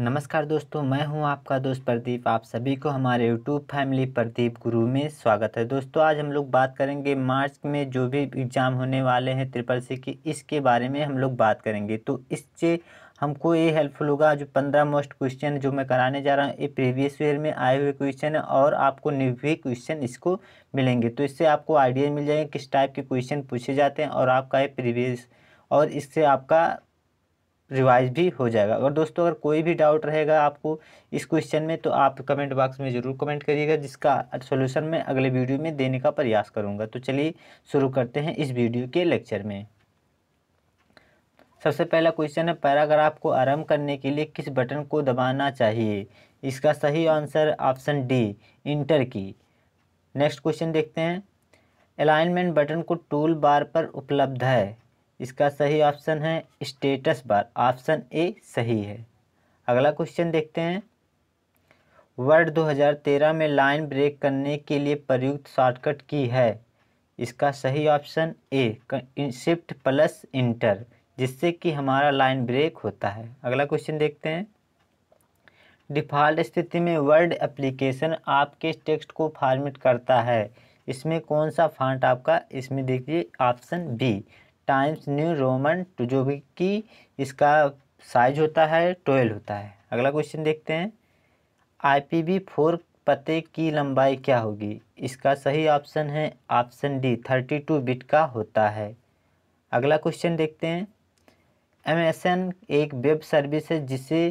नमस्कार दोस्तों मैं हूं आपका दोस्त प्रदीप आप सभी को हमारे यूट्यूब फैमिली प्रदीप गुरु में स्वागत है दोस्तों आज हम लोग बात करेंगे मार्च में जो भी एग्ज़ाम होने वाले हैं ट्रिपल सी की इसके बारे में हम लोग बात करेंगे तो इससे हमको ये हेल्पफुल होगा जो पंद्रह मोस्ट क्वेश्चन जो मैं कराने जा रहा हूँ ये प्रीवियस ईयर में आए हुए क्वेश्चन है और आपको न्यू भी क्वेश्चन इसको मिलेंगे तो इससे आपको आइडिया मिल जाएगा किस टाइप के क्वेश्चन पूछे जाते हैं और आपका ये प्रीवियस और इससे आपका रिवाइज भी हो जाएगा और दोस्तों अगर कोई भी डाउट रहेगा आपको इस क्वेश्चन में तो आप कमेंट बॉक्स में ज़रूर कमेंट करिएगा जिसका सोल्यूशन मैं अगले वीडियो में देने का प्रयास करूँगा तो चलिए शुरू करते हैं इस वीडियो के लेक्चर में सबसे पहला क्वेश्चन है पैराग्राफ को आरंभ करने के लिए किस बटन को दबाना चाहिए इसका सही आंसर ऑप्शन डी इंटर की नेक्स्ट क्वेश्चन देखते हैं अलाइनमेंट बटन को टूल बार पर उपलब्ध है इसका सही ऑप्शन है स्टेटस बार ऑप्शन ए सही है अगला क्वेश्चन देखते हैं वर्ड 2013 में लाइन ब्रेक करने के लिए प्रयुक्त शॉर्टकट की है इसका सही option A shift plus enter जिससे कि हमारा लाइन ब्रेक होता है अगला क्वेश्चन देखते हैं डिफ़ॉल्ट स्थिति में वर्ड एप्लीकेशन आपके टेक्स्ट को फॉर्मेट करता है इसमें कौन सा फॉन्ट आपका इसमें देखिए option B Times New Roman जो भी कि इसका साइज होता है ट्वेल्व होता है अगला क्वेश्चन देखते हैं आई पी बी फोर पते की लंबाई क्या होगी इसका सही ऑप्शन है option D thirty two bit का होता है अगला क्वेश्चन देखते हैं एन एक वेब सर्विस है जिसे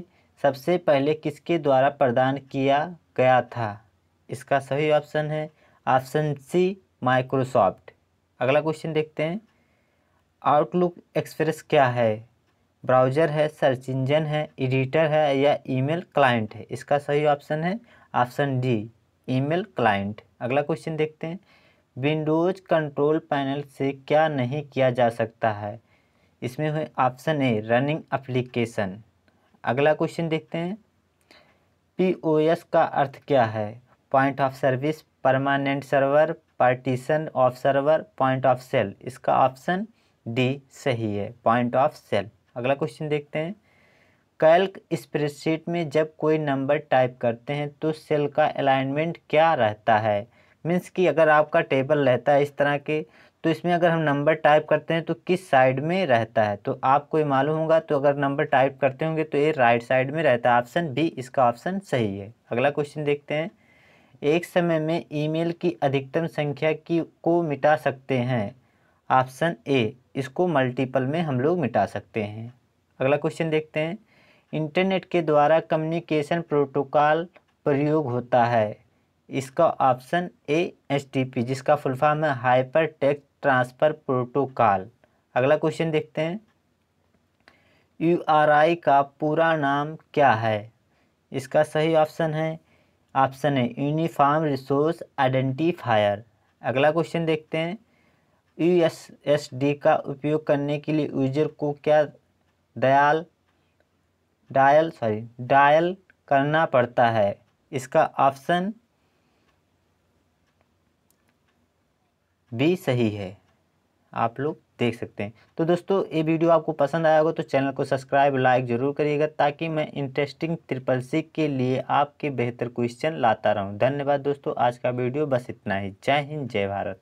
सबसे पहले किसके द्वारा प्रदान किया गया था इसका सही ऑप्शन है ऑप्शन सी माइक्रोसॉफ्ट अगला क्वेश्चन देखते हैं आउटलुक एक्सप्रेस क्या है ब्राउज़र है सर्च इंजन है एडिटर है या ईमेल क्लाइंट है इसका सही ऑप्शन है ऑप्शन डी ईमेल क्लाइंट अगला क्वेश्चन देखते हैं विंडोज़ कंट्रोल पैनल से क्या नहीं किया जा सकता है इसमें हुए ऑप्शन ए रनिंग एप्लीकेशन अगला क्वेश्चन देखते हैं पीओएस का अर्थ क्या है point of service permanent server partition of server point of sale इसका ऑप्शन डी सही है पॉइंट ऑफ सेल अगला क्वेश्चन देखते हैं कैल्क स्प्रेडशीट में जब कोई नंबर टाइप करते हैं तो सेल का अलाइनमेंट क्या रहता है मीन्स कि अगर आपका टेबल रहता है इस तरह के तो इसमें अगर हम नंबर टाइप करते हैं तो किस साइड में रहता है तो आपको ये मालूम होगा तो अगर नंबर टाइप करते होंगे तो ये राइट साइड में रहता है ऑप्शन बी इसका ऑप्शन सही है अगला क्वेश्चन देखते हैं एक समय में ईमेल की अधिकतम संख्या की को मिटा सकते हैं ऑप्शन ए इसको मल्टीपल में हम लोग मिटा सकते हैं अगला क्वेश्चन देखते हैं इंटरनेट के द्वारा कम्युनिकेशन प्रोटोकॉल प्रयोग होता है इसका ऑप्शन ए एच जिसका फुल फॉर्म है हाइपर टेक्स ट्रांसफ़र प्रोटोकॉल अगला क्वेश्चन देखते हैं यू आर आई का पूरा नाम क्या है इसका सही ऑप्शन है ऑप्शन है यूनिफॉर्म रिसोर्स आइडेंटिफायर अगला क्वेश्चन देखते हैं यूएसएसडी का उपयोग करने के लिए यूजर को क्या दयाल डायल सॉरी डायल करना पड़ता है इसका ऑप्शन भी सही है आप लोग देख सकते हैं तो दोस्तों ये वीडियो आपको पसंद आया होगा तो चैनल को सब्सक्राइब लाइक ज़रूर करिएगा ताकि मैं इंटरेस्टिंग ट्रिपल सी के लिए आपके बेहतर क्वेश्चन लाता रहूं धन्यवाद दोस्तों आज का वीडियो बस इतना ही जय हिंद जय भारत